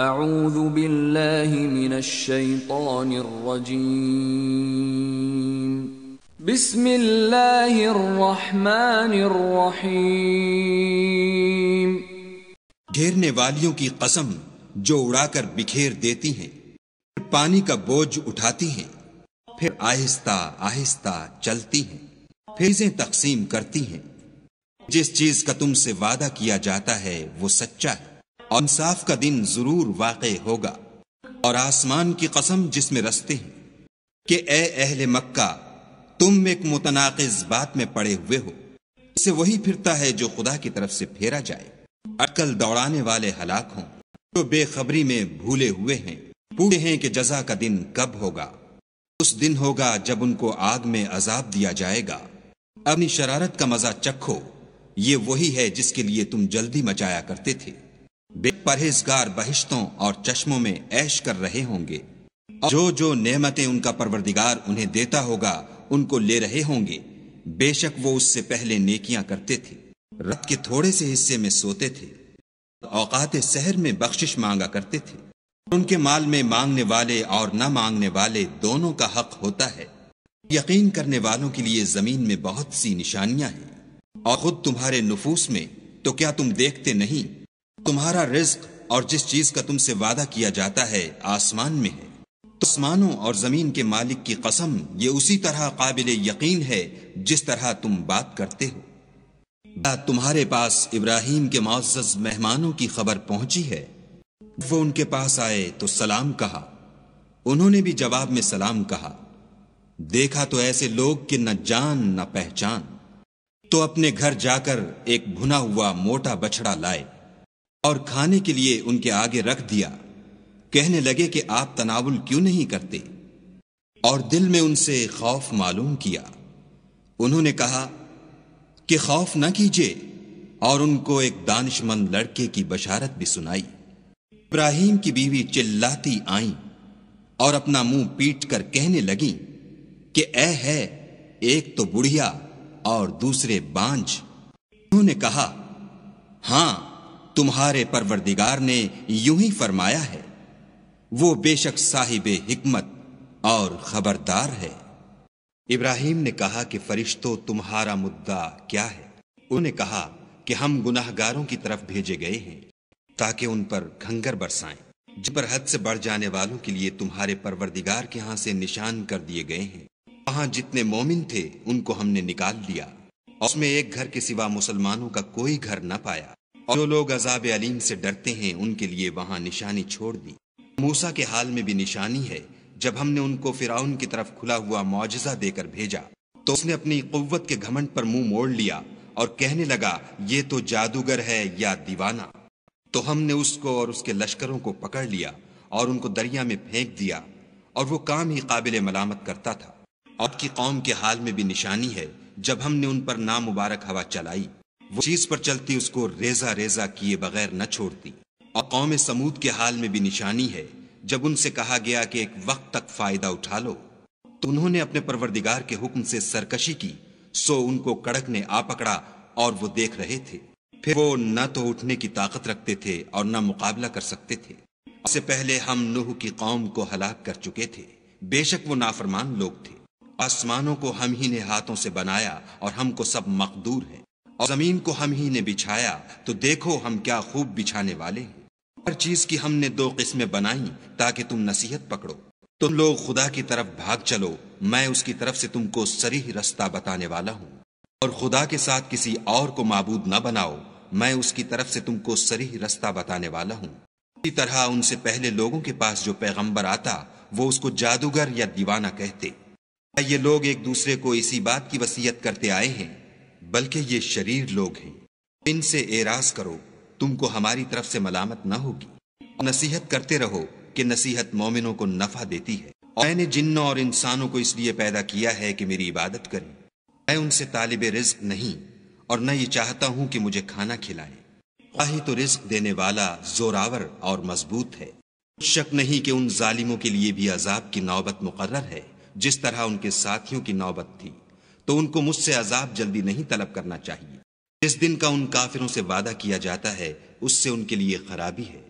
اعوذ باللہ من الشیطان الرجیم بسم اللہ الرحمن الرحیم گھیرنے والیوں کی قسم جو اڑا کر بکھیر دیتی ہیں پھر پانی کا بوجھ اٹھاتی ہیں پھر آہستہ آہستہ چلتی ہیں فیزیں تقسیم کرتی ہیں جس چیز کا تم سے وعدہ کیا جاتا ہے وہ سچا ہے انصاف کا دن ضرور واقع ہوگا اور آسمان کی قسم جس میں رستے ہیں کہ اے اہل مکہ تم ایک متناقض بات میں پڑے ہوئے ہو اسے وہی پھرتا ہے جو خدا کی طرف سے پھیرا جائے اکل دوڑانے والے ہلاک ہوں جو بے خبری میں بھولے ہوئے ہیں پوچھے ہیں کہ جزا کا دن کب ہوگا اس دن ہوگا جب ان کو آگ میں عذاب دیا جائے گا اپنی شرارت کا مزہ چکھو یہ وہی ہے جس کے لیے تم جلدی مچایا کرتے تھے بے پرہیزگار بہشتوں اور چشموں میں عیش کر رہے ہوں گے جو جو نعمتیں ان کا پروردگار انہیں دیتا ہوگا ان کو لے رہے ہوں گے بے شک وہ اس سے پہلے نیکیاں کرتے تھے رت کے تھوڑے سے حصے میں سوتے تھے اوقات سہر میں بخشش مانگا کرتے تھے ان کے مال میں مانگنے والے اور نہ مانگنے والے دونوں کا حق ہوتا ہے یقین کرنے والوں کے لیے زمین میں بہت سی نشانیاں ہیں اور خود تمہارے نفوس میں تو کیا تم دیکھتے نہیں تمہارا رزق اور جس چیز کا تم سے وعدہ کیا جاتا ہے آسمان میں ہے تسمانوں اور زمین کے مالک کی قسم یہ اسی طرح قابل یقین ہے جس طرح تم بات کرتے ہو تمہارے پاس ابراہیم کے معزز مہمانوں کی خبر پہنچی ہے وہ ان کے پاس آئے تو سلام کہا انہوں نے بھی جواب میں سلام کہا دیکھا تو ایسے لوگ کہ نہ جان نہ پہچان تو اپنے گھر جا کر ایک بھنا ہوا موٹا بچڑا لائے اور کھانے کے لیے ان کے آگے رکھ دیا کہنے لگے کہ آپ تناول کیوں نہیں کرتے اور دل میں ان سے خوف معلوم کیا انہوں نے کہا کہ خوف نہ کیجیے اور ان کو ایک دانش مند لڑکے کی بشارت بھی سنائی ابراہیم کی بیوی چلاتی آئیں اور اپنا منہ پیٹ کر کہنے لگی کہ اے ہے ایک تو بڑھیا اور دوسرے بانج انہوں نے کہا ہاں تمہارے پروردگار نے یوں ہی فرمایا ہے وہ بے شک صاحب حکمت اور خبردار ہے ابراہیم نے کہا کہ فرشتوں تمہارا مدعا کیا ہے انہوں نے کہا کہ ہم گناہ گاروں کی طرف بھیجے گئے ہیں تاکہ ان پر گھنگر برسائیں جن پر حد سے بڑھ جانے والوں کے لیے تمہارے پروردگار کے ہاں سے نشان کر دیے گئے ہیں وہاں جتنے مومن تھے ان کو ہم نے نکال دیا اس میں ایک گھر کے سوا مسلمانوں کا کوئی گھر نہ پایا اور جو لوگ عذاب علیم سے ڈرتے ہیں ان کے لیے وہاں نشانی چھوڑ دی موسا کے حال میں بھی نشانی ہے جب ہم نے ان کو فراؤن کی طرف کھلا ہوا معجزہ دے کر بھیجا تو اس نے اپنی قوت کے گھمنٹ پر منہ موڑ لیا اور کہنے لگا یہ تو جادوگر ہے یا دیوانہ تو ہم نے اس کو اور اس کے لشکروں کو پکڑ لیا اور ان کو دریا میں پھینک دیا اور وہ کام ہی قابل ملامت کرتا تھا اب کی قوم کے حال میں بھی نشانی ہے جب ہم نے ان پر نامبارک ہوا چلائی وہ چیز پر چلتی اس کو ریزا ریزا کیے بغیر نہ چھوڑتی اور قوم سمود کے حال میں بھی نشانی ہے جب ان سے کہا گیا کہ ایک وقت تک فائدہ اٹھا لو تو انہوں نے اپنے پروردگار کے حکم سے سرکشی کی سو ان کو کڑک نے آ پکڑا اور وہ دیکھ رہے تھے پھر وہ نہ تو اٹھنے کی طاقت رکھتے تھے اور نہ مقابلہ کر سکتے تھے اس سے پہلے ہم نوح کی قوم کو ہلاک کر چکے تھے بے شک وہ نافرمان لوگ تھے آسمانوں کو ہم ہی نے ہاتھوں سے بنایا اور ہم کو سب مقدور ہیں اور زمین کو ہم ہی نے بچھایا تو دیکھو ہم کیا خوب بچھانے والے ہر چیز کی ہم نے دو قسمیں بنائی تاکہ تم نصیحت پکڑو تم لوگ خدا کی طرف بھاگ چلو میں اس کی طرف سے تم کو سریح رستہ بتانے والا ہوں اور خدا کے ساتھ کسی اور کو معبود نہ بناؤ میں اس کی طرف سے تم کو سریح رستہ بتانے والا ہوں اسی طرح ان سے پہلے لوگوں کے پاس جو پیغمبر آتا وہ اس کو جادوگر یا دیوانہ کہتے یہ لوگ ایک دوسرے کو اسی بات کی وسیعت کرتے آئے ہیں بلکہ یہ شریر لوگ ہیں ان سے اعراض کرو تم کو ہماری طرف سے ملامت نہ ہوگی نصیحت کرتے رہو کہ نصیحت مومنوں کو نفع دیتی ہے اور نے جنوں اور انسانوں کو اس لیے پیدا کیا ہے کہ میری عبادت کریں میں ان سے طالب رزق نہیں اور نہ یہ چاہتا ہوں کہ مجھے کھانا کھلائیں آہی تو رزق دینے والا زوراور اور مضبوط ہے شک نہیں کہ ان ظالموں کے لیے بھی عذاب کی نوبت مقرر ہے جس طرح ان کے ساتھیوں کی نوبت تھی تو ان کو مجھ سے عذاب جلدی نہیں طلب کرنا چاہیے جس دن کا ان کافروں سے وعدہ کیا جاتا ہے اس سے ان کے لیے خرابی ہے